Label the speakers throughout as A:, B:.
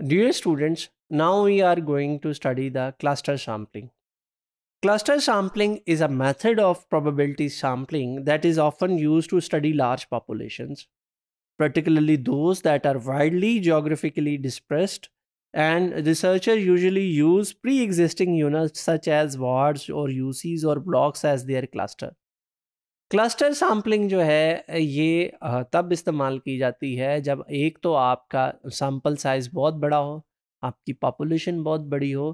A: Dear students, now we are going to study the cluster sampling. Cluster sampling is a method of probability sampling that is often used to study large populations, particularly those that are widely geographically dispersed and researchers usually use pre-existing units such as wards or UCs or blocks as their cluster. Cluster sampling जो है ये तब इस्तेमाल की जाती है जब एक तो आपका सैम्पल साइज़ बहुत बड़ा हो आपकी पॉपुलेशन बहुत बड़ी हो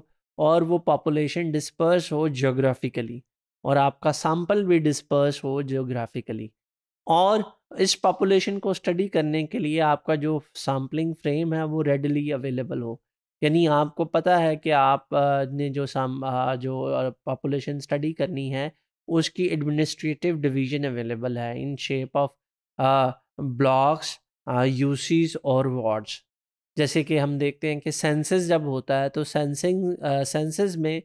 A: और वो पॉपुलेशन डिस्पर्स हो जोग्राफिकली और आपका सैम्पल भी डिस्पर्स हो जोग्राफिकली और इस पॉपुलेशन को स्टडी करने के लिए आपका जो सैम्पलिंग फ्रेम है वो रेडली अवेलेबल हो यानी आपको पता है कि आपने जो साम जो पॉपुलेशन स्टडी करनी है उसकी एडमिनिस्ट्रेटिव डिवीजन अवेलेबल है in shape of blocks UCs और वार्ड्स जैसे कि हम देखते हैं कि सेंसस जब होता है तो सेंसिंग सेंसस में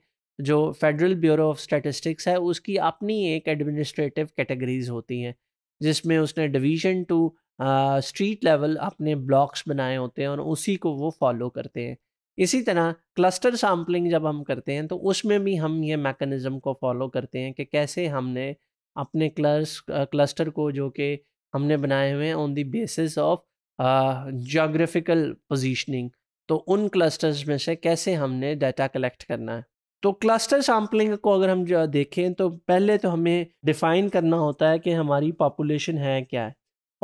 A: जो फेडरल ब्यूरो ऑफ स्टैटिस्टिक्स है उसकी अपनी एक एडमिनिस्ट्रेटिव कैटेगरीज होती हैं जिसमें उसने डिवीजन टू स्ट्रीट लेवल अपने ब्लॉक्स बनाए होते हैं और उसी को वो फॉलो करते हैं इसी तरह क्लस्टर सैम्पलिंग जब हम करते हैं तो उसमें भी हम ये मैकेनिज़्म को फॉलो करते हैं कि कैसे हमने अपने क्लस क्लस्टर को जो कि हमने बनाए हुए हैं on the basis of geographical positioning तो उन क्लस्टर्स में से कैसे हमने डाटा कलेक्ट करना है तो क्लस्टर सैम्पलिंग को अगर हम जो देखें तो पहले तो हमें डिफ़ाइन करना होता है कि हमारी पॉपुलेशन है क्या है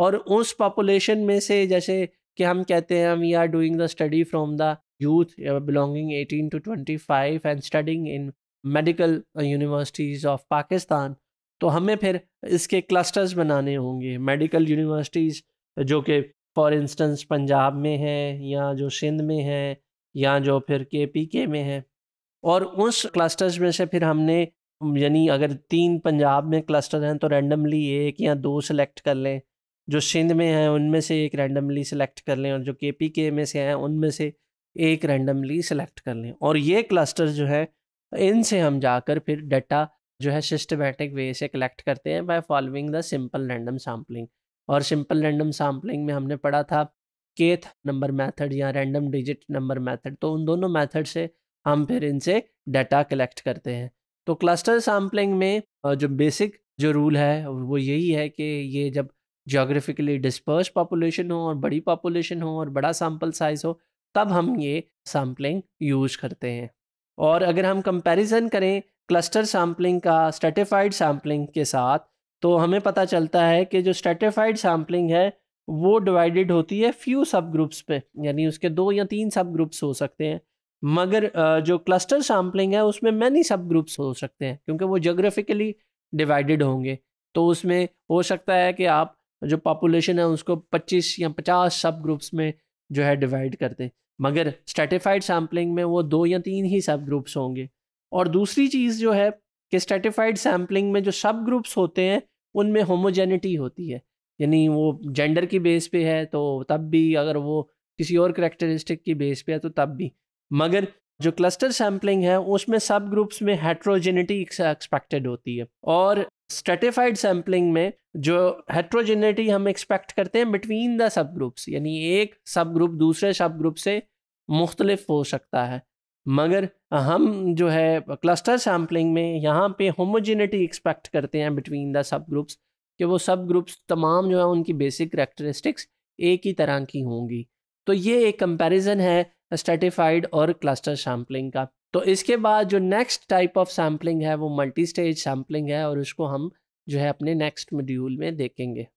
A: और उस पॉपुलेशन में से जैसे कि हम कहते हैं we are doing the study from the youth uh, belonging 18 to 25 and studying in medical uh, universities of Pakistan तो हमें फिर इसके क्लस्टर्स बनाने होंगे मेडिकल यूनिवर्सिटीज़ uh, जो कि फॉर इंस्टेंस पंजाब में हैं या जो सिंध में हैं या जो फिर के पी के में हैं और उस क्लस्टर्स में से फिर हमने यानी अगर तीन पंजाब में क्लस्टर हैं तो रैंडमली एक या दो सिलेक्ट कर लें जो सिंध में हैं उनमें से एक रैंडमली सिलेक्ट कर लें और जो के पी के में से हैं उनमें से एक रैंडमली सेलेक्ट कर लें और ये क्लस्टर जो है इनसे हम जाकर फिर डाटा जो है सिस्टमेटिक वे से कलेक्ट करते हैं by following the simple random sampling और सिंपल रैंडम सैम्पलिंग में हमने पढ़ा था केथ नंबर मेथड या रैंडम डिजिट नंबर मेथड तो उन दोनों मेथड से हम फिर इनसे डाटा कलेक्ट करते हैं तो क्लस्टर सैम्पलिंग में जो बेसिक जो रूल है वो यही है कि ये जब जोग्राफिकली डिस्पर्स पॉपुलेशन हो और बड़ी पॉपुलेशन हो और बड़ा सैम्पल साइज़ हो तब हम ये सैम्पलिंग यूज करते हैं और अगर हम कंपैरिजन करें क्लस्टर सैम्पलिंग का स्टेटिफाइड सैम्पलिंग के साथ तो हमें पता चलता है कि जो स्टेटिफाइड सैम्पलिंग है वो डिवाइडेड होती है फ्यू सब ग्रुप्स पे यानी उसके दो या तीन सब ग्रुप्स हो सकते हैं मगर जो क्लस्टर सैम्पलिंग है उसमें मैनी सब ग्रुप्स हो सकते हैं क्योंकि वो जोग्राफिकली डिवाइडेड होंगे तो उसमें हो सकता है कि आप जो पॉपुलेशन है उसको 25 या 50 सब ग्रुप्स में जो है डिवाइड करते मगर स्टेटिफाइड सैम्पलिंग में वो दो या तीन ही सब ग्रुप्स होंगे और दूसरी चीज़ जो है कि स्टेटिफाइड सैम्पलिंग में जो सब ग्रुप्स होते हैं उनमें होमोजेनिटी होती है यानी वो जेंडर की बेस पे है तो तब भी अगर वो किसी और करेक्टरिस्टिक की बेस पे है तो तब भी मगर जो क्लस्टर सैम्पलिंग है उसमें सब ग्रुप्स में हेट्रोजेनिटी एक्सपेक्टेड होती है और स्ट्रेटिफाइड सैम्पलिंग में जो हेट्रोजेनिटी हम एक्सपेक्ट करते हैं बिटवीन द सब ग्रुप्स यानी एक सब ग्रुप दूसरे सब ग्रुप से मुख्तलिफ हो सकता है मगर हम जो है क्लस्टर सैम्पलिंग में यहाँ पे होमोजेनिटी एक्सपेक्ट करते हैं बिटवीन द सब ग्रुप्स कि वो सब ग्रुप्स तमाम जो है उनकी बेसिक करेक्टरिस्टिक्स एक ही तरह की होंगी तो ये एक कंपैरिजन है स्ट्रेटिफाइड और क्लस्टर सैम्पलिंग का तो इसके बाद जो नेक्स्ट टाइप ऑफ सैम्पलिंग है वो मल्टी स्टेज सैम्पलिंग है और उसको हम जो है अपने नेक्स्ट मॉड्यूल में देखेंगे